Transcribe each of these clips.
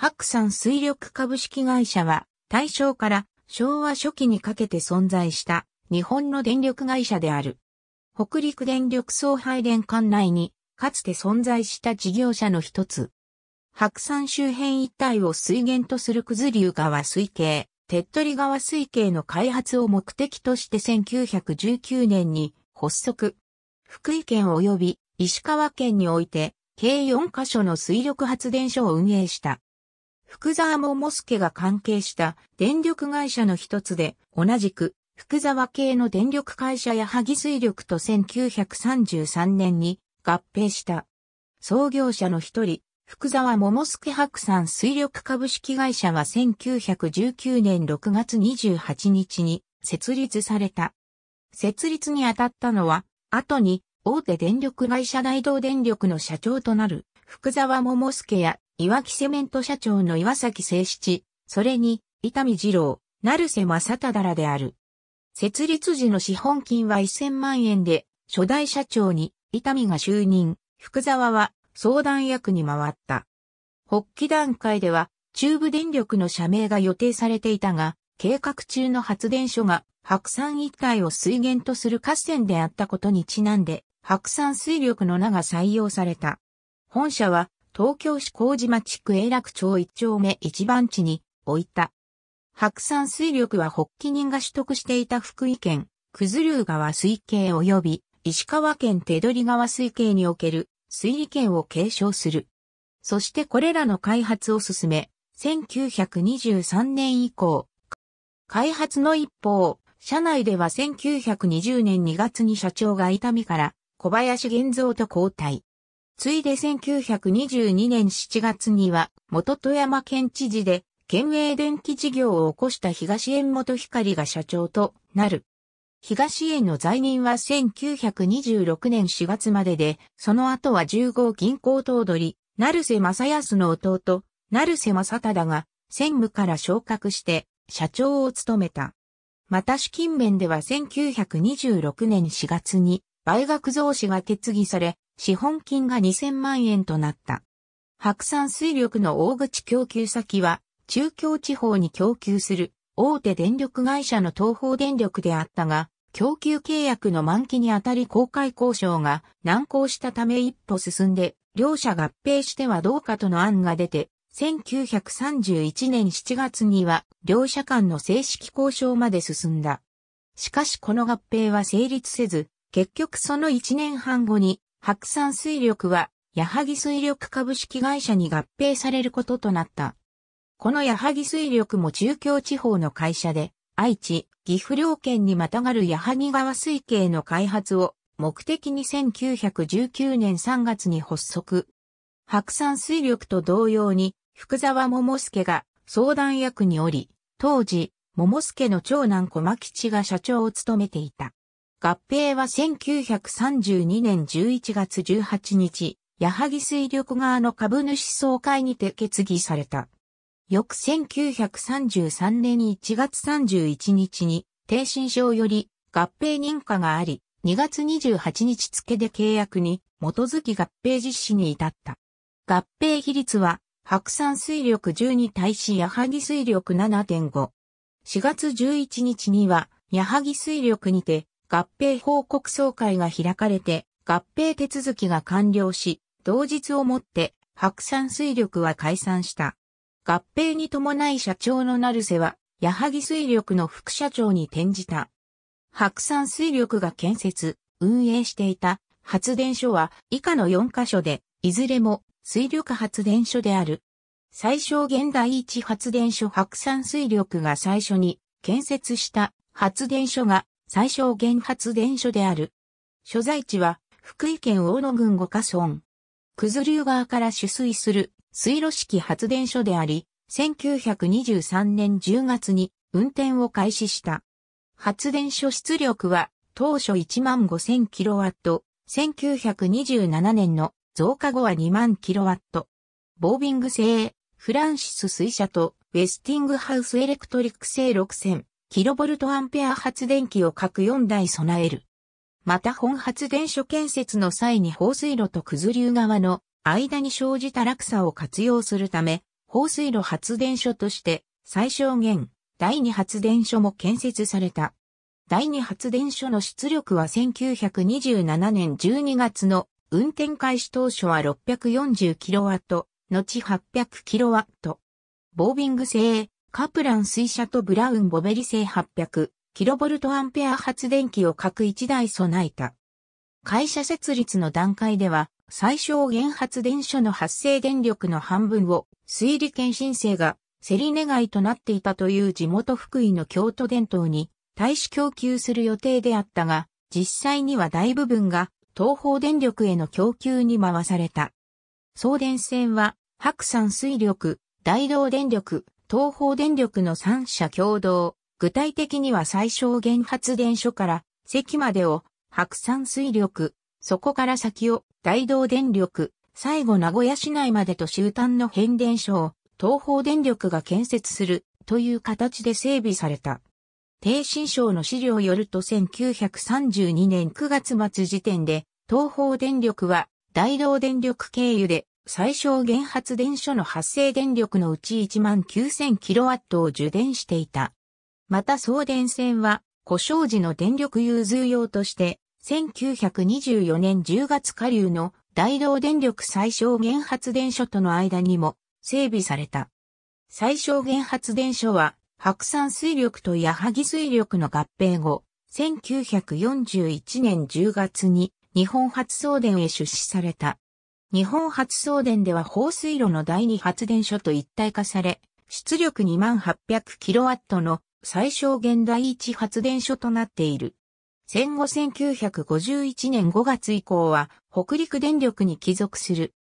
白山水力株式会社は、大正から昭和初期にかけて存在した日本の電力会社である。北陸電力送配電管内に、かつて存在した事業者の一つ。白山周辺一帯を水源とする九頭竜川水系、手っ取り川水系の開発を目的として1919年に発足。福井県及び石川県において、計4カ所の水力発電所を運営した。福沢桃介が関係した電力会社の一つで、同じく福沢系の電力会社や萩水力と1933年に合併した。創業者の一人、福沢桃介白山水力株式会社は1919年6月28日に設立された。設立に当たったのは、後に大手電力会社大同電力の社長となる福沢桃介やいわきセメント社長の岩崎誠七、それに、伊丹二郎、成瀬正忠らである。設立時の資本金は1000万円で、初代社長に、伊丹が就任、福沢は相談役に回った。発起段階では、中部電力の社名が予定されていたが、計画中の発電所が白山一帯を水源とする河川であったことにちなんで、白山水力の名が採用された。本社は東京市麹町区永楽町一丁目一番地に置いた。白山水力は発起人が取得していた福井県、九頭竜川水系及び石川県手取川水系における水利権を継承する。そしてこれらの開発を進め、1923年以降、開発の一方、社内では1920年2月に社長が痛みから小林玄三と交代。ついで1922年7月には、元富山県知事で、県営電気事業を起こした東園元光が社長となる。東園の在任は1926年4月までで、その後は10号銀行頭取、成瀬正康の弟、成瀬正忠が、専務から昇格して、社長を務めた。また資金面では1926年4月に、売学増資が決議され、資本金が2000万円となった。白山水力の大口供給先は、中京地方に供給する大手電力会社の東方電力であったが、供給契約の満期にあたり公開交渉が難航したため一歩進んで、両者合併してはどうかとの案が出て、1931年7月には両者間の正式交渉まで進んだ。しかしこの合併は成立せず、結局その1年半後に白山水力は、矢作水力株式会社に合併されることとなった。この矢作水力も中京地方の会社で、愛知、岐阜両県にまたがる矢作川水系の開発を目的に1919年3月に発足。白山水力と同様に、福沢桃介が相談役におり、当時、桃介の長男小牧吉が社長を務めていた。合併は1932年11月18日、矢作水力側の株主総会にて決議された。翌1933年1月31日に、定心証より合併認可があり、2月28日付で契約に基づき合併実施に至った。合併比率は、白山水力10に対し矢作水力7.5。4月11日には、矢作水力にて、合併報告総会が開かれて、合併手続きが完了し、同日をもって、白山水力は解散した。合併に伴い社長の成瀬は、矢作水力の副社長に転じた。白山水力が建設、運営していた発電所は以下の4カ所で、いずれも水力発電所である。最小現代一発電所白山水力が最初に建設した発電所が最小原発電所である。所在地は、福井県大野郡五ヶ村。九頭竜川から取水する水路式発電所であり、1923年10月に運転を開始した。発電所出力は当初1万5000キロワット、1927年の増加後は2万キロワット。ボービング製、フランシス水車とウェスティングハウスエレクトリック製6000、キロボルトアンペア発電機を各4台備える。また本発電所建設の際に放水路と九流側の間に生じた落差を活用するため、放水路発電所として最小限第二発電所も建設された。第二発電所の出力は1927年12月の運転開始当初は 640kW、後 800kW。ボービング製カプラン水車とブラウンボベリ製 800kV アンペア発電機を各1台備えた。会社設立の段階では、最小限発電所の発生電力の半分を水利権申請が競り願いとなっていたという地元福井の京都電灯に大使供給する予定であったが、実際には大部分が東方電力への供給に回された。送電線は白山水力、大道電力、東方電力の3社共同、具体的には最小限発電所から関までを白山水力、そこから先を大道電力、最後名古屋市内までと終端の変電所を東方電力が建設するという形で整備された。低新省の資料よると1932年9月末時点で東方電力は大道電力経由で最小原発電所の発生電力のうち1万 9000kW を受電していた。また送電線は故障時の電力融通用として、1924年10月下流の大道電力最小原発電所との間にも整備された。最小原発電所は白山水力と矢作水力の合併後、1941年10月に日本初送電へ出資された。日本初送電では放水路の第二発電所と一体化され、出力 2800kW の最小限第一発電所となっている。戦後1951年5月以降は北陸電力に帰属する。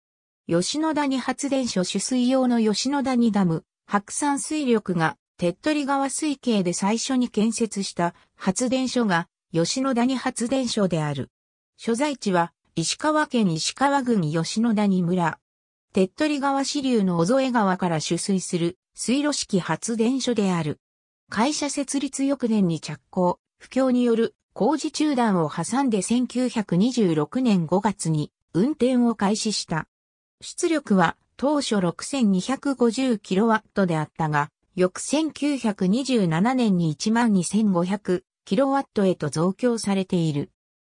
吉野谷発電所取水用の吉野谷ダム、白山水力が、手っ取り川水系で最初に建設した発電所が、吉野谷発電所である。所在地は、石川県石川郡吉野谷村。手っ取り川支流の小添川から取水する水路式発電所である。会社設立翌年に着工、不況による工事中断を挟んで1926年5月に運転を開始した。出力は当初 6250kW であったが、翌1927年に 12500kW へと増強されている。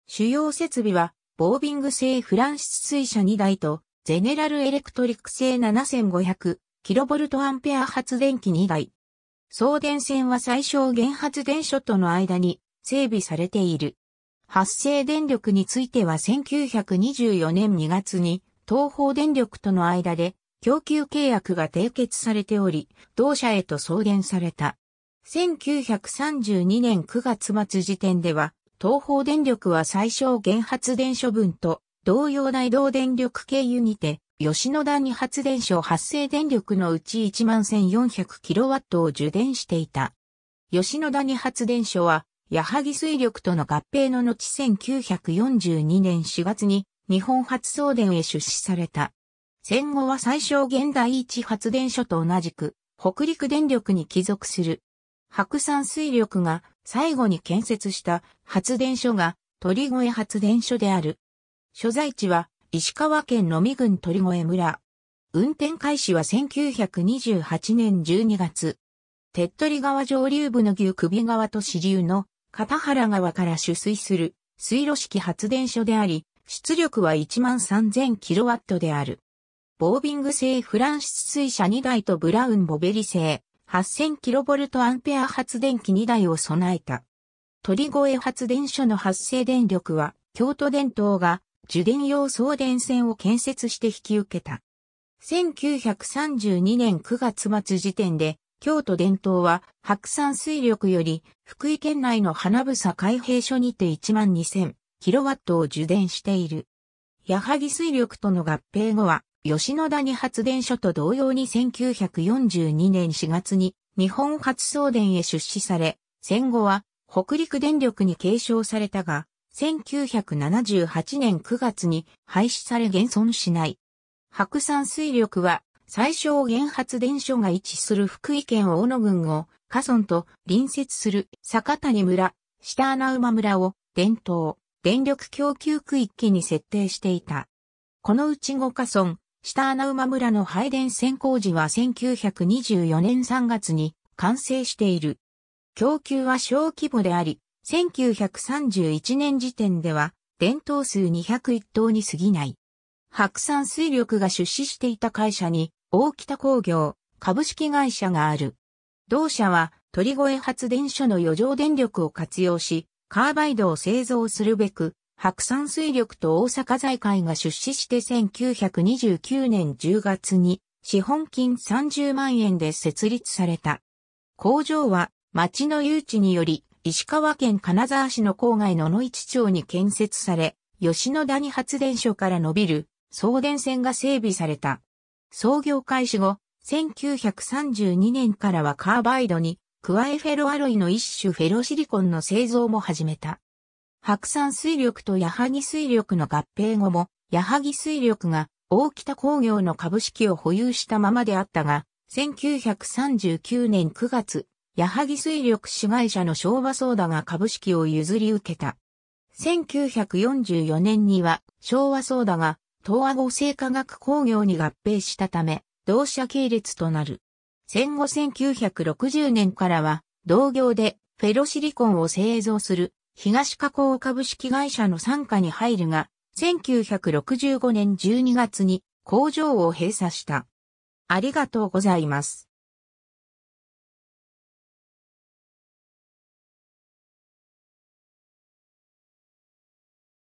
主要設備はボービング製フランシス水車2台と、ゼネラルエレクトリック製 7500kV アンペア発電機2台。送電線は最小限発電所との間に整備されている。発生電力については1924年2月に東方電力との間で供給契約が締結されており、同社へと送電された。1932年9月末時点では東方電力は最小原発電所分と同様内道電力経由にて、吉野谷に発電所発生電力のうち 11,400kW を受電していた。吉野谷発電所は、矢作水力との合併の後1942年4月に日本発送電へ出資された。戦後は最小限第一発電所と同じく、北陸電力に帰属する。白山水力が最後に建設した発電所が鳥越発電所である。所在地は石川県のみ郡鳥越村。運転開始は1928年12月。手っ取り川上流部の牛首川と支流の片原川から取水する水路式発電所であり、出力は 13000kW である。ボービング製フランシス水車2台とブラウンボベリ製 8000kV アンペア発電機2台を備えた。鳥越発電所の発生電力は、京都電灯が受電用送電線を建設して引き受けた。1932年9月末時点で、京都電灯は白山水力より福井県内の花房海閉所にて1万2000キロワットを受電している。矢作水力との合併後は吉野谷発電所と同様に1942年4月に日本発送電へ出資され、戦後は北陸電力に継承されたが、1978年9月に廃止され現存しない。白山水力は最小原発電所が位置する福井県大野郡を、河村と隣接する坂谷村、下穴馬村を伝統、電力供給区域に設定していた。このうち5河村、下穴馬村の配電線工事は1924年3月に完成している。供給は小規模であり、1931年時点では、伝統数201頭に過ぎない。白山水力が出資していた会社に、大北工業、株式会社がある。同社は、鳥越発電所の余剰電力を活用し、カーバイドを製造するべく、白山水力と大阪財界が出資して1929年10月に資本金30万円で設立された。工場は町の誘致により石川県金沢市の郊外の野市町に建設され、吉野谷発電所から伸びる送電線が整備された。創業開始後、1932年からはカーバイドに加えフェロアロイの一種フェロシリコンの製造も始めた。白山水力と矢作水力の合併後も、矢作水力が大北工業の株式を保有したままであったが、1939年9月、矢作水力子会社の昭和ソーダが株式を譲り受けた。1944年には昭和ソーダが東亜合成化学工業に合併したため、同社系列となる。戦後1960年からは、同業でフェロシリコンを製造する東加工株式会社の傘下に入るが、1965年12月に工場を閉鎖した。ありがとうございます。